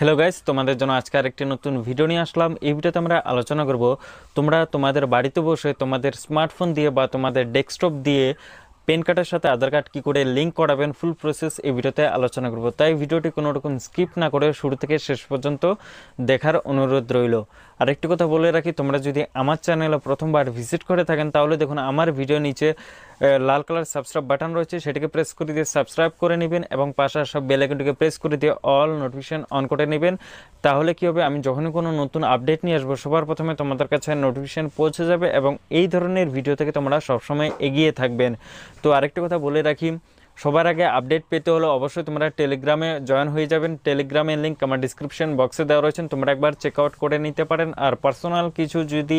hello guys তোমাদের জন্য আজকে আরেকটি নতুন ভিডিও নিয়ে আসলাম এই ভিডিওতে আমরা আলোচনা করব তোমরা তোমাদের বাড়িতে বসে তোমাদের স্মার্টফোন দিয়ে বা তোমাদের ডেস্কটপ দিয়ে পেন কার্ডের সাথে আধার কার্ড কী করে লিঙ্ক করাবেন ফুল প্রসেস এই ভিডিওতে আলোচনা করব তাই ভিডিওটি কোনো রকম স্কিপ না করে শুরু থেকে শেষ পর্যন্ত দেখার অনুরোধ রইল আর একটি কথা বলে রাখি তোমরা যদি আমার চ্যানেলে প্রথমবার ভিজিট করে থাকেন তাহলে দেখুন আমার ভিডিও নিচে লাল কালার সাবস্ক্রাইব বাটন রয়েছে সেটিকে প্রেস করে দিয়ে সাবস্ক্রাইব করে নেবেন এবং পাশে সব বেলাইকনটিকে প্রেস করে দিয়ে অল নোটিফিকেশান অন করে নেবেন তাহলে কি হবে আমি যখনই কোনো নতুন আপডেট নিয়ে আসবো সবার প্রথমে তোমাদের কাছে নোটিফিকেশান পৌঁছে যাবে এবং এই ধরনের ভিডিও থেকে তোমরা সবসময় এগিয়ে থাকবেন তো আরেকটি কথা বলে রাখি সবার আগে আপডেট পেতে হলে অবশ্যই তোমরা টেলিগ্রামে জয়েন হয়ে যাবেন টেলিগ্রামের লিঙ্ক আমার ডিসক্রিপশন বক্সে দেওয়া রয়েছেন তোমরা একবার চেক আউট করে নিতে পারেন আর পার্সোনাল কিছু যদি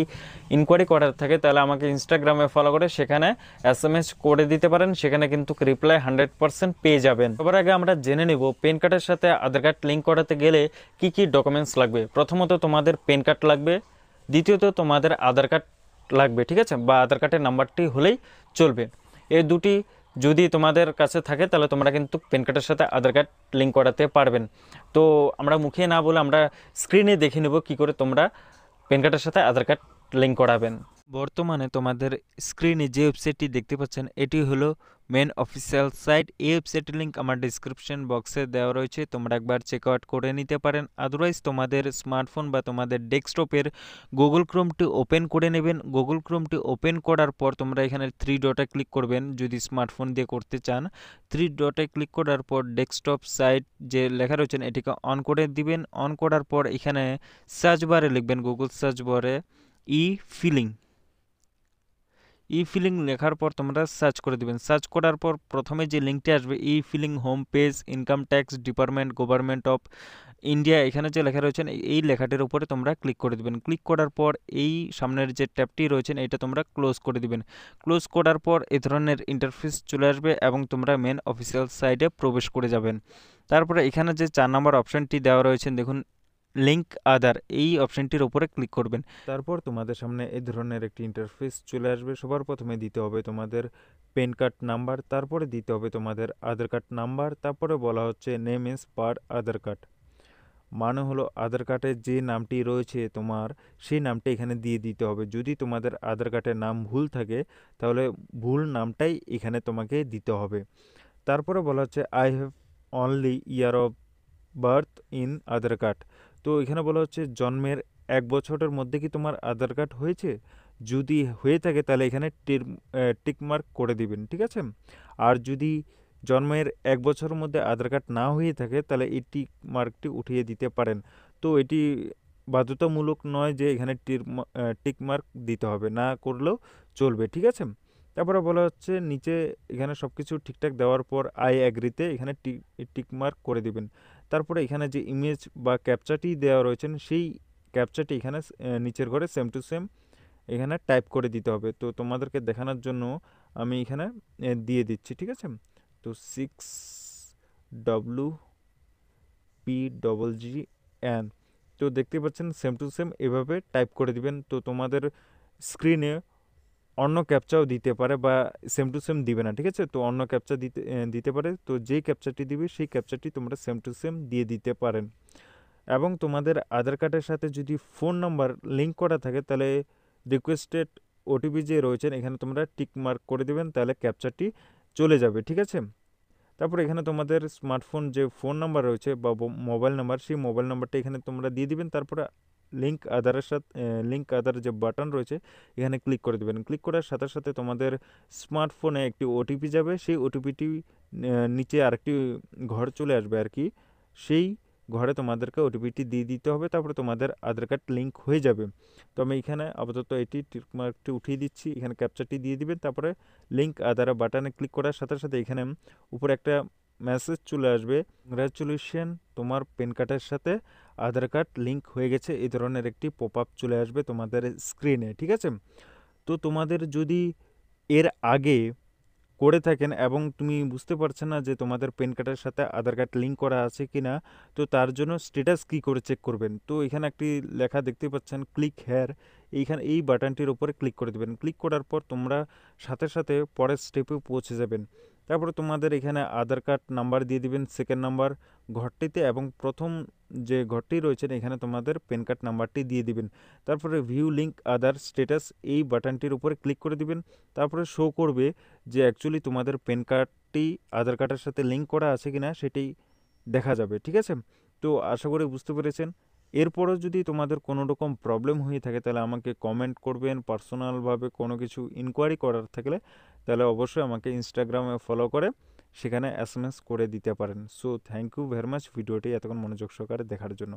ইনকোয়ারি করার থাকে তাহলে আমাকে ইনস্টাগ্রামে ফলো করে সেখানে এস এম এস করে দিতে পারেন সেখানে কিন্তু রিপ্লাই হান্ড্রেড পার্সেন্ট পেয়ে যাবেন সবার আগে আমরা জেনে নেব পেন কার্ডের সাথে আধার কার্ড লিঙ্ক করাতে গেলে কি কি ডকুমেন্টস লাগবে প্রথমত তোমাদের পেন কার্ড লাগবে দ্বিতীয়ত তোমাদের আধার কার্ড লাগবে ঠিক আছে বা আধার কার্ডের নাম্বারটি হলেই চলবে এই দুটি যদি তোমাদের কাছে থাকে তাহলে তোমরা কিন্তু প্যান কার্ডের সাথে আধার কার্ড লিঙ্ক করাতে পারবেন তো আমরা মুখে না বলে আমরা স্ক্রিনে দেখে নেব কি করে তোমরা প্যান কার্ডের সাথে আধার কার্ড লিঙ্ক করাবেন বর্তমানে তোমাদের স্ক্রিনে যে ওয়েবসাইটটি দেখতে পাচ্ছেন এটি হলো মেন অফিসিয়াল সাইট এই ওয়েবসাইটের লিঙ্ক আমার ডিসক্রিপশন বক্সে দেওয়া রয়েছে তোমরা একবার চেক আউট করে নিতে পারেন আদারওয়াইজ তোমাদের স্মার্টফোন বা তোমাদের ডেস্কটপের গুগল ক্রোমটি ওপেন করে নেবেন গুগল ক্রোমটি ওপেন করার পর তোমরা এখানে থ্রি ডটে ক্লিক করবেন যদি স্মার্টফোন দিয়ে করতে চান থ্রি ডটে ক্লিক করার পর ডেস্কটপ সাইট যে লেখা রয়েছেন এটিকে অন করে দিবেন অন করার পর এখানে সার্চ বারে লিখবেন গুগল সার্চ বারে ই ফিলিং ই ফিলিং লেখার পর তোমরা সার্চ করে দেবেন সার্চ করার পর প্রথমে যে লিঙ্কটি আসবে e filing home page income tax department government of India এখানে যে লেখা রয়েছেন এই লেখাটির উপরে তোমরা ক্লিক করে দেবেন ক্লিক করার পর এই সামনের যে ট্যাবটি রয়েছেন এটা তোমরা ক্লোজ করে দিবেন ক্লোজ করার পর এ ধরনের ইন্টারফেস চলে আসবে এবং তোমরা মেন অফিসিয়াল সাইটে প্রবেশ করে যাবেন তারপরে এখানে যে চার নম্বর অপশানটি দেওয়া রয়েছেন দেখুন লিঙ্ক আদার এই অপশানটির উপরে ক্লিক করবেন তারপর তোমাদের সামনে এই ধরনের একটি ইন্টারফেস চলে আসবে সবার প্রথমে দিতে হবে তোমাদের প্যান কার্ড নাম্বার তারপরে দিতে হবে তোমাদের আধার কার্ড নাম্বার তারপরে বলা হচ্ছে name is per Aadhaar card মানে হলো আধার কার্ডে যে নামটি রয়েছে তোমার সেই নামটা এখানে দিয়ে দিতে হবে যদি তোমাদের আধার কার্ডের নাম ভুল থাকে তাহলে ভুল নামটাই এখানে তোমাকে দিতে হবে তারপরে বলা হচ্ছে I have only year of birth in Aadhaar card তো এখানে বলা হচ্ছে জন্মের এক বছরের মধ্যে কি তোমার আধার কার্ড হয়েছে যদি হয়ে থাকে তাহলে এখানে টিকমার্ক করে দিবেন ঠিক আছে আর যদি জন্মের এক বছরের মধ্যে আধার কার্ড না হয়ে থাকে তাহলে এই টিক মার্কটি উঠিয়ে দিতে পারেন তো এটি বাধ্যতামূলক নয় যে এখানে টিক মার্ক দিতে হবে না করলেও চলবে ঠিক আছে তারপরে বলা হচ্ছে নিচে এখানে সব কিছু ঠিকঠাক দেওয়ার পর আই অ্যাগ্রিতে এখানে টিক মার্ক করে দিবেন তারপরে এখানে যে ইমেজ বা ক্যাপচাটি দেওয়া রয়েছেন সেই ক্যাপচাটি এখানে নিচের ঘরে সেম টু সেম এখানে টাইপ করে দিতে হবে তো তোমাদেরকে দেখানোর জন্য আমি এখানে দিয়ে দিচ্ছি ঠিক আছে তো six W P double G N তো দেখতে পাচ্ছেন সেম টু সেম এভাবে টাইপ করে দিবেন তো তোমাদের স্ক্রিনে অন্য ক্যাপচাও দিতে পারে বা সেম টু সেম দিবে না ঠিক আছে তো অন্য ক্যাপচা দিতে দিতে পারে তো যেই ক্যাপচারটি দিবে সেই ক্যাপচারটি তোমরা সেম টু সেম দিয়ে দিতে পারেন এবং তোমাদের আধার কার্ডের সাথে যদি ফোন নাম্বার লিঙ্ক করা থাকে তাহলে রিকোয়েস্টেড ওটিপি যে রয়েছেন এখানে তোমরা টিক মার্ক করে দেবেন তাহলে ক্যাপচারটি চলে যাবে ঠিক আছে তারপর এখানে তোমাদের স্মার্টফোন যে ফোন নাম্বার রয়েছে বা মোবাইল নাম্বার সেই মোবাইল নাম্বারটা এখানে তোমরা দিয়ে দিবেন তারপরে লিঙ্ক আধারের সাথে লিঙ্ক আধার যে বাটন রয়েছে এখানে ক্লিক করে দেবেন ক্লিক করার সাথে সাথে তোমাদের স্মার্টফোনে একটি ওটিপি যাবে সেই ওটিপিটি নিচে আরেকটি ঘর চলে আসবে আর কি সেই ঘরে তোমাদেরকে ওটিপিটি দিয়ে দিতে হবে তারপরে তোমাদের আধার কার্ড লিঙ্ক হয়ে যাবে তো আমি এখানে আপাতত এটি টিকমার্কটি উঠিয়ে দিচ্ছি এখানে ক্যাপচারটি দিয়ে দিবেন তারপরে লিঙ্ক আধার বাটনে ক্লিক করার সাথে সাথে এখানে উপরে একটা মেসেজ চলে আসবে কংগ্রাচুলেশন তোমার প্যান কার্ডের সাথে আধার কার্ড লিঙ্ক হয়ে গেছে এই ধরনের একটি পপ আপ চলে আসবে তোমাদের স্ক্রিনে ঠিক আছে তো তোমাদের যদি এর আগে করে থাকেন এবং তুমি বুঝতে পারছো না যে তোমাদের প্যান কার্ডের সাথে আধার কার্ড লিঙ্ক করা আছে কি না তো তার জন্য স্ট্যাটাস কী করে চেক করবেন তো এখানে একটি লেখা দেখতে পাচ্ছেন ক্লিক হেয়ার এইখানে এই বাটনটির উপরে ক্লিক করে দেবেন ক্লিক করার পর তোমরা সাথে সাথে পরের স্টেপে পৌঁছে যাবেন তারপরে তোমাদের এখানে আধার কার্ড নাম্বার দিয়ে দিবেন সেকেন্ড নাম্বার ঘরটিতে এবং প্রথম যে ঘরটি রয়েছে এখানে তোমাদের প্যান কার্ড নাম্বারটি দিয়ে দিবেন তারপরে ভিউ লিঙ্ক আদার স্ট্যাটাস এই বাটনটির উপরে ক্লিক করে দিবেন তারপরে শো করবে যে অ্যাকচুয়ালি তোমাদের প্যান কার্ডটি আধার কার্ডের সাথে লিঙ্ক করা আছে কিনা সেটি দেখা যাবে ঠিক আছে তো আশা করি বুঝতে পেরেছেন এরপরও যদি তোমাদের কোনো রকম প্রবলেম হয়ে থাকে তাহলে আমাকে কমেন্ট করবেন পার্সোনালভাবে কোনো কিছু ইনকোয়ারি করার থাকলে তাহলে অবশ্যই আমাকে ইনস্টাগ্রামে ফলো করে সেখানে এস করে দিতে পারেন so thank you very much ভিডিওটি এতক্ষণ মনোযোগ সহকারে দেখার জন্য